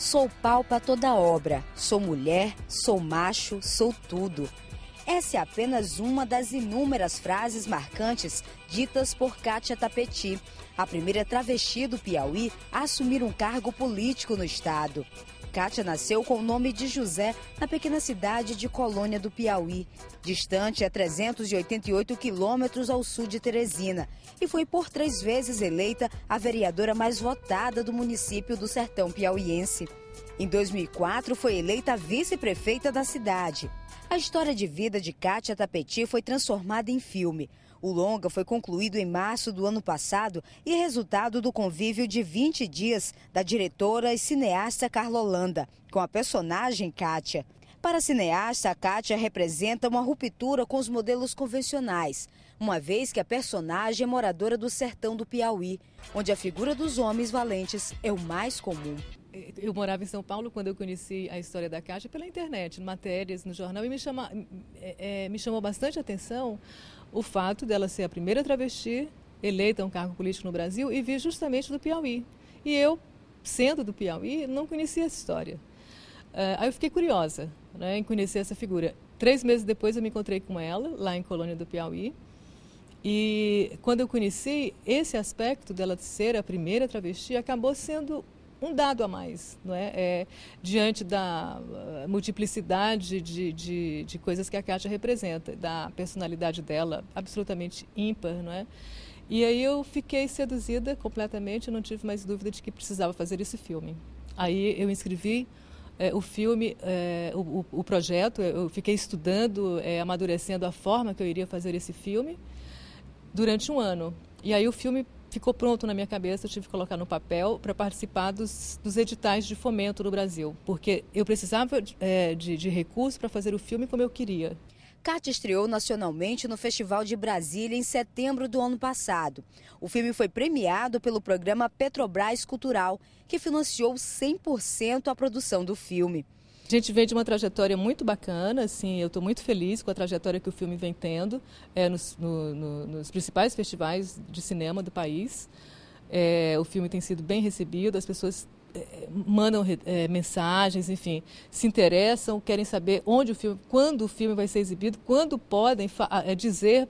Sou pau para toda obra, sou mulher, sou macho, sou tudo. Essa é apenas uma das inúmeras frases marcantes ditas por Kátia Tapeti, a primeira travesti do Piauí a assumir um cargo político no estado. Kátia nasceu com o nome de José na pequena cidade de Colônia do Piauí, distante é a 388 quilômetros ao sul de Teresina, e foi por três vezes eleita a vereadora mais votada do município do sertão piauiense. Em 2004, foi eleita vice-prefeita da cidade. A história de vida de Kátia Tapeti foi transformada em filme. O longa foi concluído em março do ano passado e é resultado do convívio de 20 dias da diretora e cineasta Carla Holanda, com a personagem Kátia. Para a cineasta, a Kátia representa uma ruptura com os modelos convencionais, uma vez que a personagem é moradora do sertão do Piauí, onde a figura dos homens valentes é o mais comum. É, eu morava em São Paulo quando eu conheci a história da Caixa pela internet, em matérias, no jornal, e me, chama, é, é me chamou bastante atenção o fato dela ser a primeira travesti eleita a um cargo político no Brasil e vir justamente do Piauí. E eu, sendo do Piauí, não conhecia essa história. Uh, aí eu fiquei curiosa né, em conhecer essa figura. Três meses depois eu me encontrei com ela, lá em Colônia do Piauí. E quando eu conheci, esse aspecto dela ser a primeira travesti acabou sendo um dado a mais, não é? é diante da ah, multiplicidade de, de, de, coisas que a Kátia representa, da personalidade dela absolutamente ímpar, não é? E aí eu fiquei seduzida completamente, não tive mais dúvida de que precisava fazer esse filme. Aí eu inscrevi é, o filme, é, o, o, projeto, eu fiquei estudando, é, amadurecendo a forma que eu iria fazer esse filme durante um ano. E aí o filme ficou pronto na minha cabeça, eu tive que colocar no papel para participar dos, dos, editais de fomento no Brasil, porque eu precisava de, é, de recursos para fazer o filme como eu queria. Kat estreou nacionalmente no Festival de Brasília em setembro do ano passado. O filme foi premiado pelo programa Petrobras Cultural, que financiou 100% a produção do filme. A gente vem de uma trajetória muito bacana, assim, eu estou muito feliz com a trajetória que o filme vem tendo é, nos, no, no, nos principais festivais de cinema do país. É, o filme tem sido bem recebido, as pessoas é, mandam é, mensagens, enfim, se interessam, querem saber onde o filme, quando o filme vai ser exibido, quando podem é, dizer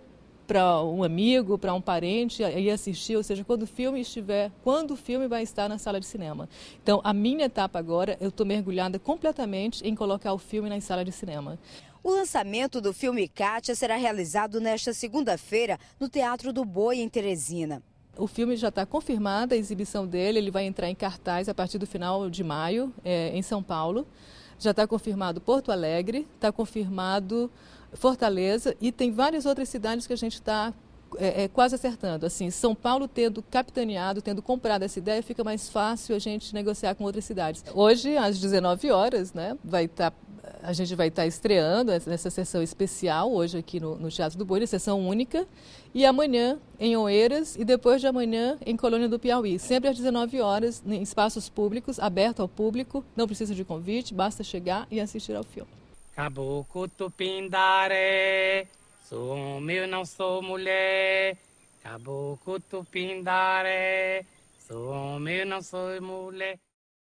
para um amigo, para um parente ir assistir, ou seja, quando o filme estiver, quando o filme vai estar na sala de cinema. Então, a minha etapa agora, eu estou mergulhada completamente em colocar o filme na sala de cinema. O lançamento do filme Kátia será realizado nesta segunda-feira no Teatro do Boi, em Teresina. O filme já está confirmada a exibição dele, ele vai entrar em cartaz a partir do final de maio, é, em São Paulo. Já está confirmado Porto Alegre, está confirmado Fortaleza e tem várias outras cidades que a gente está é, é, quase acertando. Assim, São Paulo tendo capitaneado, tendo comprado essa ideia, fica mais fácil a gente negociar com outras cidades. Hoje, às 19 horas, né, vai estar tá a gente vai estar estreando nessa sessão especial hoje aqui no, no Teatro do Bolho, sessão única, e amanhã em Oeiras e depois de amanhã em Colônia do Piauí, sempre às 19 horas, em espaços públicos, aberto ao público, não precisa de convite, basta chegar e assistir ao filme. Caboclo Tupindaré, sou homem, eu não sou mulher. Caboclo Tupindaré, sou homem, eu não sou mulher.